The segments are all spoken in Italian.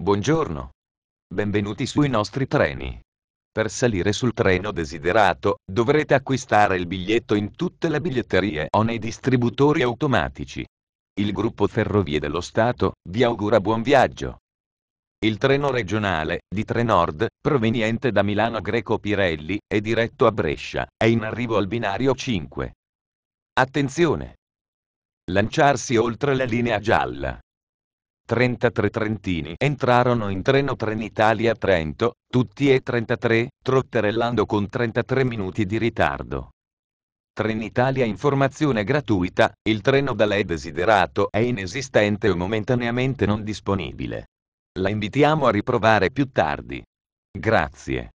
Buongiorno. Benvenuti sui nostri treni. Per salire sul treno desiderato, dovrete acquistare il biglietto in tutte le biglietterie o nei distributori automatici. Il gruppo Ferrovie dello Stato vi augura buon viaggio. Il treno regionale di Trenord, proveniente da Milano Greco Pirelli è diretto a Brescia, è in arrivo al binario 5. Attenzione! Lanciarsi oltre la linea gialla 33 trentini entrarono in treno Trenitalia Trento, tutti e 33, trotterellando con 33 minuti di ritardo. Trenitalia informazione gratuita, il treno da lei desiderato è inesistente o momentaneamente non disponibile. La invitiamo a riprovare più tardi. Grazie.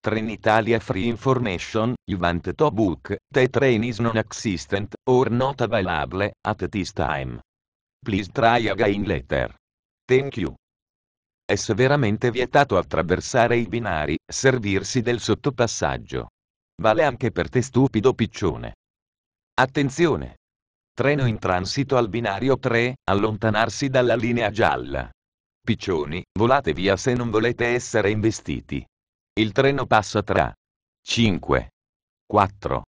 Trenitalia Free Information, you want to book, the train is non-existent, or not available, at this time. Please try again later. Thank you. È severamente vietato attraversare i binari, servirsi del sottopassaggio. Vale anche per te stupido piccione. Attenzione! Treno in transito al binario 3, allontanarsi dalla linea gialla. Piccioni, volate via se non volete essere investiti. Il treno passa tra 5, 4,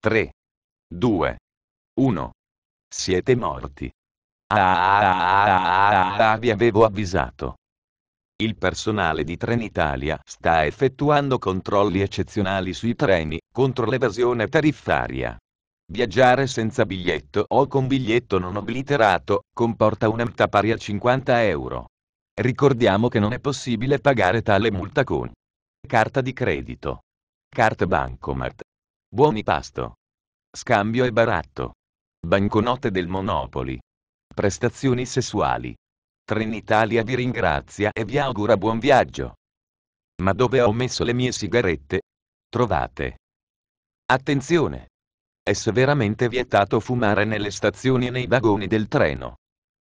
3, 2, 1. Siete morti. Ah, ah, ah, ah, ah, ah, vi avevo avvisato. Il personale di Trenitalia sta effettuando controlli eccezionali sui treni contro l'evasione tariffaria. Viaggiare senza biglietto o con biglietto non obliterato comporta una multa pari a 50 euro. Ricordiamo che non è possibile pagare tale multa con carta di credito, carte bancomat, buoni pasto, scambio e baratto, banconote del Monopoli. Prestazioni sessuali. Trenitalia vi ringrazia e vi augura buon viaggio. Ma dove ho messo le mie sigarette? Trovate. Attenzione! È severamente vietato fumare nelle stazioni e nei vagoni del treno.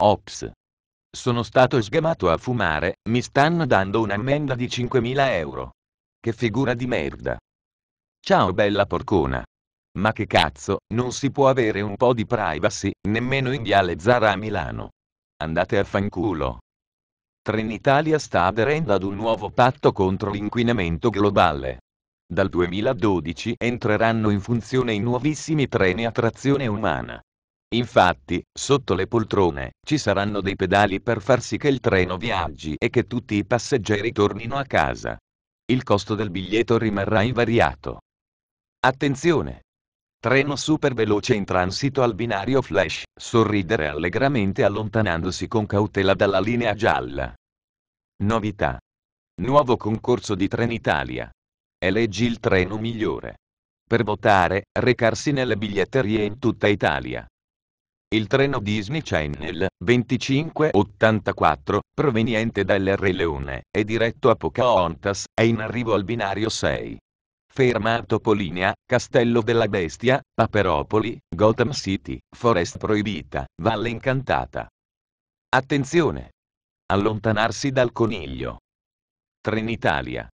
Ops. Sono stato sgamato a fumare, mi stanno dando un'ammenda di 5.000 euro. Che figura di merda. Ciao bella porcona. Ma che cazzo, non si può avere un po' di privacy, nemmeno in Viale Zara a Milano. Andate a fanculo. Trenitalia sta aderendo ad un nuovo patto contro l'inquinamento globale. Dal 2012 entreranno in funzione i nuovissimi treni a trazione umana. Infatti, sotto le poltrone, ci saranno dei pedali per far sì che il treno viaggi e che tutti i passeggeri tornino a casa. Il costo del biglietto rimarrà invariato. Attenzione! Treno super veloce in transito al binario flash, sorridere allegramente allontanandosi con cautela dalla linea gialla. Novità. Nuovo concorso di Trenitalia. Eleggi il treno migliore. Per votare, recarsi nelle biglietterie in tutta Italia. Il treno Disney Channel 2584, proveniente da LR Leone, è diretto a Pocahontas, è in arrivo al binario 6. Fermato Polinea, Castello della Bestia, Paperopoli, Gotham City, Forest Proibita, Valle Incantata. Attenzione! Allontanarsi dal coniglio. Trenitalia.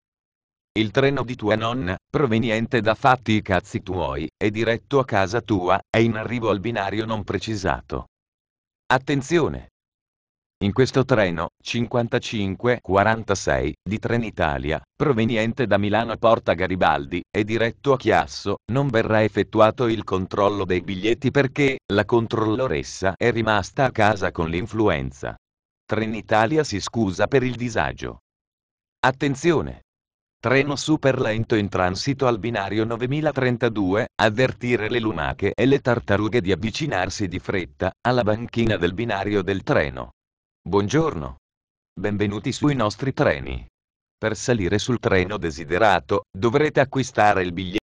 Il treno di tua nonna, proveniente da fatti i cazzi tuoi, è diretto a casa tua, è in arrivo al binario non precisato. Attenzione! In questo treno, 5546, di Trenitalia, proveniente da Milano a Porta Garibaldi, e diretto a Chiasso, non verrà effettuato il controllo dei biglietti perché la controlloressa è rimasta a casa con l'influenza. Trenitalia si scusa per il disagio. Attenzione! Treno super lento in transito al binario 9032, avvertire le lumache e le tartarughe di avvicinarsi di fretta alla banchina del binario del treno. Buongiorno. Benvenuti sui nostri treni. Per salire sul treno desiderato, dovrete acquistare il biglietto.